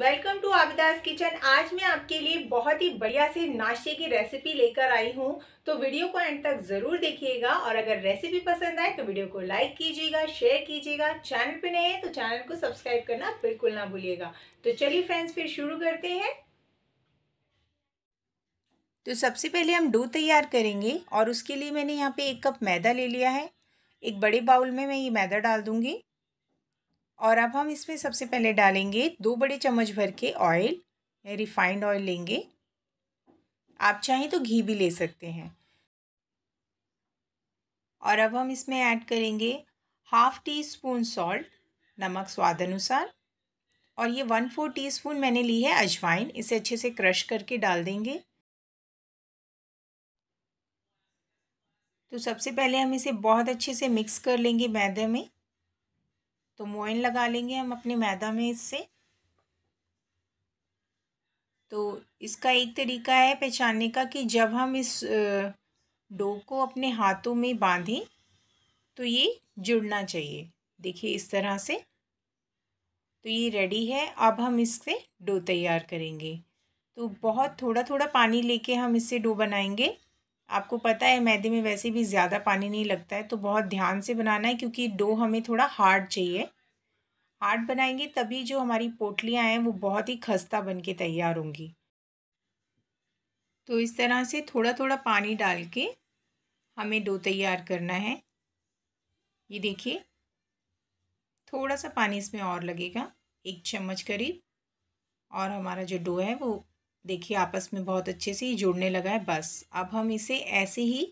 welcome to आबिदास kitchen आज मैं आपके लिए बहुत ही बढ़िया से नाश्ते की रेसिपी लेकर आई हूँ तो वीडियो को एंड तक ज़रूर देखिएगा और अगर रेसिपी पसंद आए तो वीडियो को लाइक कीजिएगा शेयर कीजिएगा चैनल पे नए हैं तो चैनल को सब्सक्राइब करना बिल्कुल ना भूलिएगा तो चलिए फ्रेंड्स फिर शुरू करते हैं तो सबसे पहले हम डो तैयार करेंगे और उसके लिए मैंने यहाँ पे एक कप मैदा ले लिया है एक बड़े बाउल में मैं ये मैदा डाल दूंगी और अब हम इसमें सबसे पहले डालेंगे दो बड़े चम्मच भर के ऑयल या रिफाइंड ऑयल लेंगे आप चाहें तो घी भी ले सकते हैं और अब हम इसमें ऐड करेंगे हाफ टी स्पून सॉल्ट नमक स्वाद अनुसार और ये वन फोर टी स्पून मैंने ली है अजवाइन इसे अच्छे से क्रश करके डाल देंगे तो सबसे पहले हम इसे बहुत अच्छे से मिक्स कर लेंगे मैदे में तो मोइन लगा लेंगे हम अपने मैदा में इससे तो इसका एक तरीका है पहचानने का कि जब हम इस डो को अपने हाथों में बांधें तो ये जुड़ना चाहिए देखिए इस तरह से तो ये रेडी है अब हम इससे डो तैयार करेंगे तो बहुत थोड़ा थोड़ा पानी लेके हम इससे डो बनाएंगे आपको पता है मैदे में वैसे भी ज़्यादा पानी नहीं लगता है तो बहुत ध्यान से बनाना है क्योंकि डो हमें थोड़ा हार्ड चाहिए हार्ड बनाएंगे तभी जो हमारी पोटलियाँ हैं वो बहुत ही खस्ता बन के तैयार होंगी तो इस तरह से थोड़ा थोड़ा पानी डाल के हमें डो तैयार करना है ये देखिए थोड़ा सा पानी इसमें और लगेगा एक चम्मच करीब और हमारा जो डो है वो देखिए आपस में बहुत अच्छे से ही जुड़ने लगा है बस अब हम इसे ऐसे ही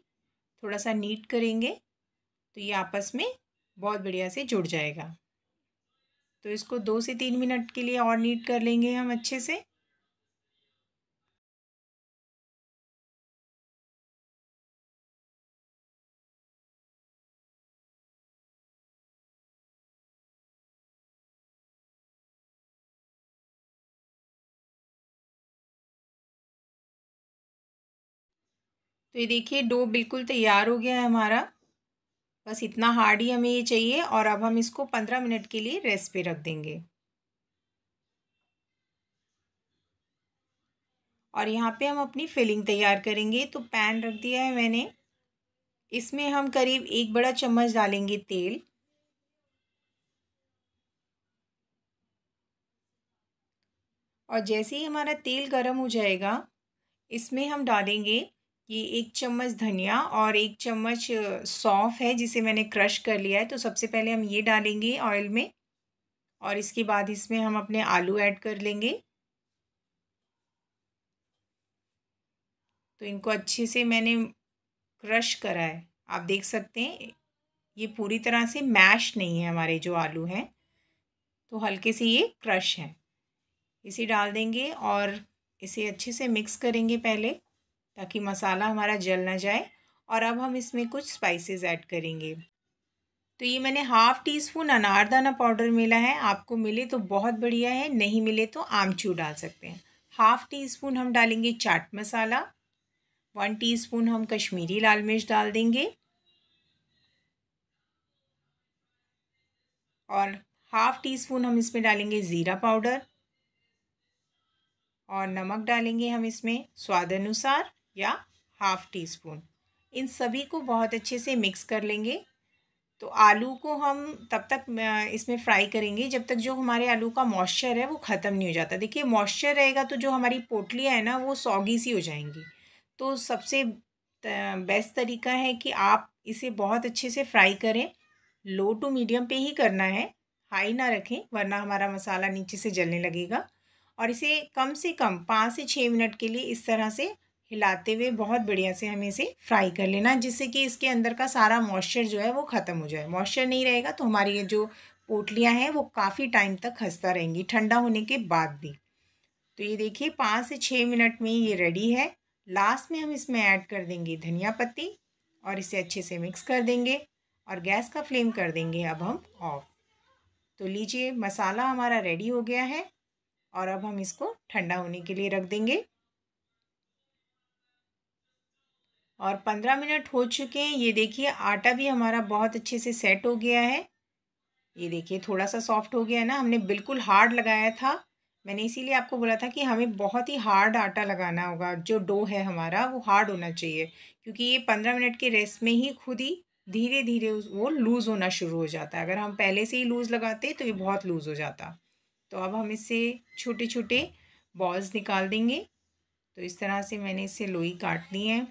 थोड़ा सा नीट करेंगे तो ये आपस में बहुत बढ़िया से जुड़ जाएगा तो इसको दो से तीन मिनट के लिए और नीट कर लेंगे हम अच्छे से तो ये देखिए डो बिल्कुल तैयार हो गया है हमारा बस इतना हार्ड ही हमें ये चाहिए और अब हम इसको पंद्रह मिनट के लिए रेस्ट पे रख देंगे और यहाँ पे हम अपनी फिलिंग तैयार करेंगे तो पैन रख दिया है मैंने इसमें हम करीब एक बड़ा चम्मच डालेंगे तेल और जैसे ही हमारा तेल गर्म हो जाएगा इसमें हम डालेंगे ये एक चम्मच धनिया और एक चम्मच सौंफ है जिसे मैंने क्रश कर लिया है तो सबसे पहले हम ये डालेंगे ऑयल में और इसके बाद इसमें हम अपने आलू ऐड कर लेंगे तो इनको अच्छे से मैंने क्रश करा है आप देख सकते हैं ये पूरी तरह से मैश नहीं है हमारे जो आलू हैं तो हल्के से ये क्रश है इसे डाल देंगे और इसे अच्छे से मिक्स करेंगे पहले ताकि मसाला हमारा जल ना जाए और अब हम इसमें कुछ स्पाइसेस ऐड करेंगे तो ये मैंने हाफ़ टी स्पून अनारदाना पाउडर मिला है आपको मिले तो बहुत बढ़िया है नहीं मिले तो आमचूर डाल सकते हैं हाफ़ टी स्पून हम डालेंगे चाट मसाला वन टी स्पून हम कश्मीरी लाल मिर्च डाल देंगे और हाफ़ टी स्पून हम इसमें डालेंगे ज़ीरा पाउडर और नमक डालेंगे हम इसमें स्वाद अनुसार या हाफ़ टी स्पून इन सभी को बहुत अच्छे से मिक्स कर लेंगे तो आलू को हम तब तक इसमें फ्राई करेंगे जब तक जो हमारे आलू का मॉइस्चर है वो ख़त्म नहीं हो जाता देखिए मॉइस्चर रहेगा तो जो हमारी पोटलियाँ है ना वो सौगी सी हो जाएंगी तो सबसे बेस्ट तरीका है कि आप इसे बहुत अच्छे से फ्राई करें लो टू मीडियम पे ही करना है हाई ना रखें वरना हमारा मसाला नीचे से जलने लगेगा और इसे कम से कम पाँच से छः मिनट के लिए इस तरह से हिलाते हुए बहुत बढ़िया से हमें इसे फ्राई कर लेना जिससे कि इसके अंदर का सारा मॉइस्चर जो है वो ख़त्म हो जाए मॉइस्चर नहीं रहेगा तो हमारी ये जो पोटलियाँ हैं वो काफ़ी टाइम तक खस्ता रहेंगी ठंडा होने के बाद भी तो ये देखिए पाँच से छः मिनट में ये रेडी है लास्ट में हम इसमें ऐड कर देंगे धनिया पत्ती और इसे अच्छे से मिक्स कर देंगे और गैस का फ्लेम कर देंगे अब हम ऑफ तो लीजिए मसाला हमारा रेडी हो गया है और अब हम इसको ठंडा होने के लिए रख देंगे और पंद्रह मिनट हो चुके हैं ये देखिए आटा भी हमारा बहुत अच्छे से सेट हो गया है ये देखिए थोड़ा सा सॉफ्ट हो गया है ना हमने बिल्कुल हार्ड लगाया था मैंने इसीलिए आपको बोला था कि हमें बहुत ही हार्ड आटा लगाना होगा जो डो है हमारा वो हार्ड होना चाहिए क्योंकि ये पंद्रह मिनट के रेस्ट में ही खुद ही धीरे धीरे वो लूज़ होना शुरू हो जाता है अगर हम पहले से ही लूज़ लगाते तो ये बहुत लूज़ हो जाता तो अब हम इससे छोटे छोटे बॉल्स निकाल देंगे तो इस तरह से मैंने इससे लोई काट ली है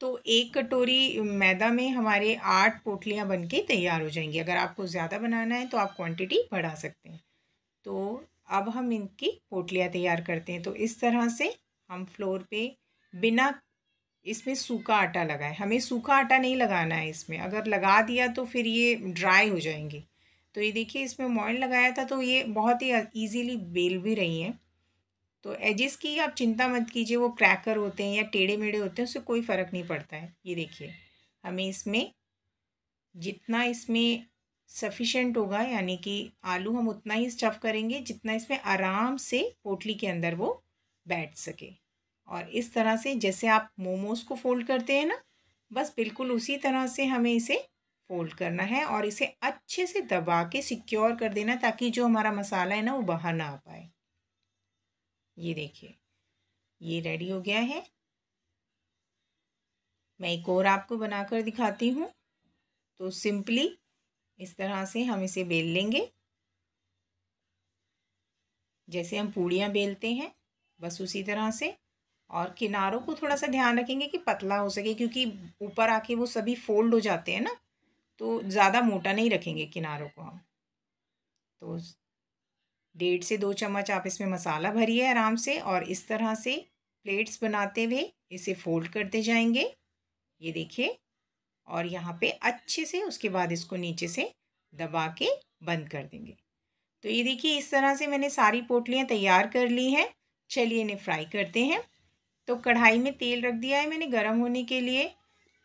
तो एक कटोरी मैदा में हमारे आठ पोटलियाँ बन के तैयार हो जाएंगी अगर आपको ज़्यादा बनाना है तो आप क्वांटिटी बढ़ा सकते हैं तो अब हम इनकी पोटलियाँ तैयार करते हैं तो इस तरह से हम फ्लोर पे बिना इसमें सूखा आटा लगाएं हमें सूखा आटा नहीं लगाना है इसमें अगर लगा दिया तो फिर ये ड्राई हो जाएंगे तो ये देखिए इसमें मॉइल लगाया था तो ये बहुत ही ईजीली बेल भी रही हैं तो एजिस की आप चिंता मत कीजिए वो क्रैकर होते हैं या टेढ़े मेढ़े होते हैं उससे कोई फ़र्क नहीं पड़ता है ये देखिए हमें इसमें जितना इसमें सफिशेंट होगा यानी कि आलू हम उतना ही स्टफ़ करेंगे जितना इसमें आराम से पोटली के अंदर वो बैठ सके और इस तरह से जैसे आप मोमोज को फोल्ड करते हैं ना बस बिल्कुल उसी तरह से हमें इसे फोल्ड करना है और इसे अच्छे से दबा के सिक्योर कर देना ताकि जो हमारा मसाला है ना वो बाहर ना आ पाए ये देखिए ये रेडी हो गया है मैं एक और आपको बनाकर दिखाती हूँ तो सिंपली इस तरह से हम इसे बेल लेंगे जैसे हम पूड़ियाँ बेलते हैं बस उसी तरह से और किनारों को थोड़ा सा ध्यान रखेंगे कि पतला हो सके क्योंकि ऊपर आके वो सभी फोल्ड हो जाते हैं ना तो ज़्यादा मोटा नहीं रखेंगे किनारों को हम तो डेढ़ से दो चम्मच आप इसमें मसाला भरिए आराम से और इस तरह से प्लेट्स बनाते हुए इसे फोल्ड करते जाएंगे ये देखिए और यहाँ पे अच्छे से उसके बाद इसको नीचे से दबा के बंद कर देंगे तो ये देखिए इस तरह से मैंने सारी पोटलियाँ तैयार कर ली हैं चलिए इन्हें फ्राई करते हैं तो कढ़ाई में तेल रख दिया है मैंने गर्म होने के लिए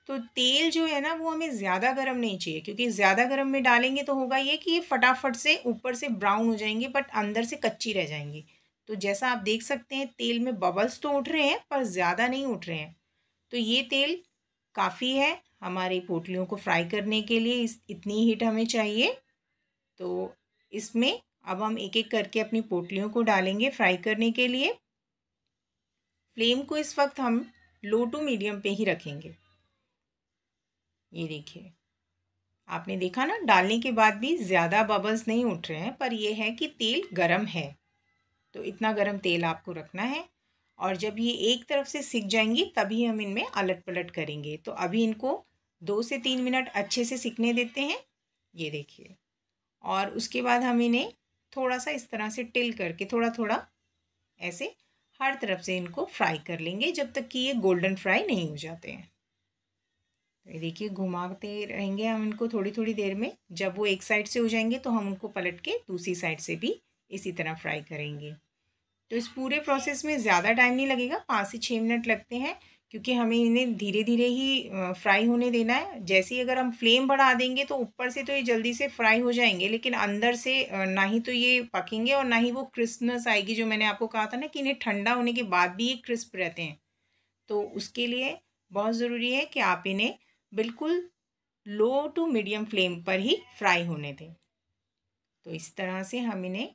तो तेल जो है ना वो हमें ज़्यादा गर्म नहीं चाहिए क्योंकि ज़्यादा गर्म में डालेंगे तो होगा ये कि ये फटाफट से ऊपर से ब्राउन हो जाएंगे बट अंदर से कच्ची रह जाएंगी तो जैसा आप देख सकते हैं तेल में बबल्स तो उठ रहे हैं पर ज़्यादा नहीं उठ रहे हैं तो ये तेल काफ़ी है हमारी पोटलियों को फ्राई करने के लिए इस इतनी हीट हमें चाहिए तो इसमें अब हम एक एक करके अपनी पोटलियों को डालेंगे फ्राई करने के लिए फ्लेम को इस वक्त हम लो टू मीडियम पे ही रखेंगे ये देखिए आपने देखा ना डालने के बाद भी ज़्यादा बबल्स नहीं उठ रहे हैं पर यह है कि तेल गरम है तो इतना गरम तेल आपको रखना है और जब ये एक तरफ से सीख जाएंगी तभी हम इनमें अलट पलट करेंगे तो अभी इनको दो से तीन मिनट अच्छे से सीखने देते हैं ये देखिए और उसके बाद हम इन्हें थोड़ा सा इस तरह से टिल करके थोड़ा थोड़ा ऐसे हर तरफ से इनको फ्राई कर लेंगे जब तक कि ये गोल्डन फ्राई नहीं हो जाते हैं तो ये देखिए घुमाते रहेंगे हम इनको थोड़ी थोड़ी देर में जब वो एक साइड से हो जाएंगे तो हम उनको पलट के दूसरी साइड से भी इसी तरह फ्राई करेंगे तो इस पूरे प्रोसेस में ज़्यादा टाइम नहीं लगेगा पाँच से छः मिनट लगते हैं क्योंकि हमें इन्हें धीरे धीरे ही फ्राई होने देना है जैसे ही अगर हम फ्लेम बढ़ा देंगे तो ऊपर से तो ये जल्दी से फ्राई हो जाएंगे लेकिन अंदर से ना ही तो ये पकेंगे और ना ही वो क्रिस्पनेस आएगी जो मैंने आपको कहा था ना कि इन्हें ठंडा होने के बाद भी ये क्रिस्प रहते हैं तो उसके लिए बहुत ज़रूरी है कि आप इन्हें बिल्कुल लो टू मीडियम फ्लेम पर ही फ्राई होने दें तो इस तरह से हम इन्हें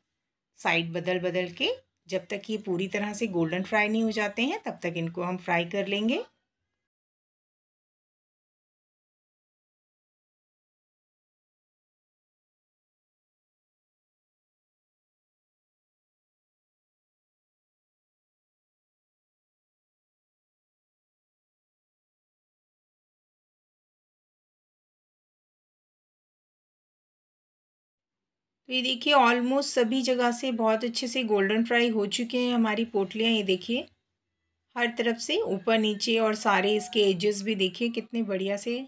साइड बदल बदल के जब तक ये पूरी तरह से गोल्डन फ्राई नहीं हो जाते हैं तब तक इनको हम फ्राई कर लेंगे तो ये देखिए ऑलमोस्ट सभी जगह से बहुत अच्छे से गोल्डन फ्राई हो चुके हैं हमारी पोटलियाँ ये देखिए हर तरफ से ऊपर नीचे और सारे इसके एजेस भी देखिए कितने बढ़िया से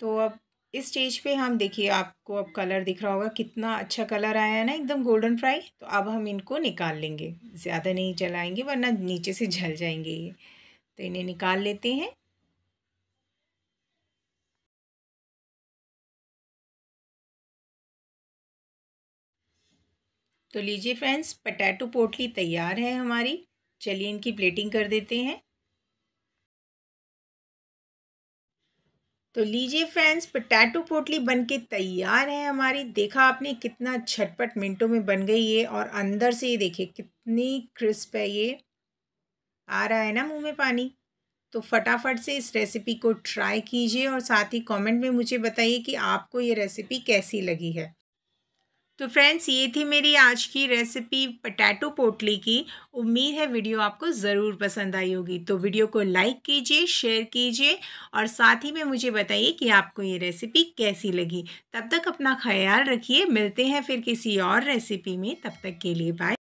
तो अब इस स्टेज पे हम देखिए आपको अब कलर दिख रहा होगा कितना अच्छा कलर आया है ना एकदम गोल्डन फ्राई तो अब हम इनको निकाल लेंगे ज़्यादा नहीं जलाएंगे वरना नीचे से जल जाएंगे ये तो इन्हें निकाल लेते हैं तो लीजिए फ्रेंड्स पटैटो पोटली तैयार है हमारी चलिए इनकी प्लेटिंग कर देते हैं तो लीजिए फ्रेंड्स पटैटो पोटली बनके तैयार है हमारी देखा आपने कितना झटपट मिनटों में बन गई है और अंदर से ये देखिए कितनी क्रिस्प है ये आ रहा है ना मुंह में पानी तो फटाफट से इस रेसिपी को ट्राई कीजिए और साथ ही कमेंट में मुझे बताइए कि आपको ये रेसिपी कैसी लगी है तो फ्रेंड्स ये थी मेरी आज की रेसिपी पटैटो पोटली की उम्मीद है वीडियो आपको ज़रूर पसंद आई होगी तो वीडियो को लाइक कीजिए शेयर कीजिए और साथ ही में मुझे बताइए कि आपको ये रेसिपी कैसी लगी तब तक अपना ख्याल रखिए मिलते हैं फिर किसी और रेसिपी में तब तक के लिए बाय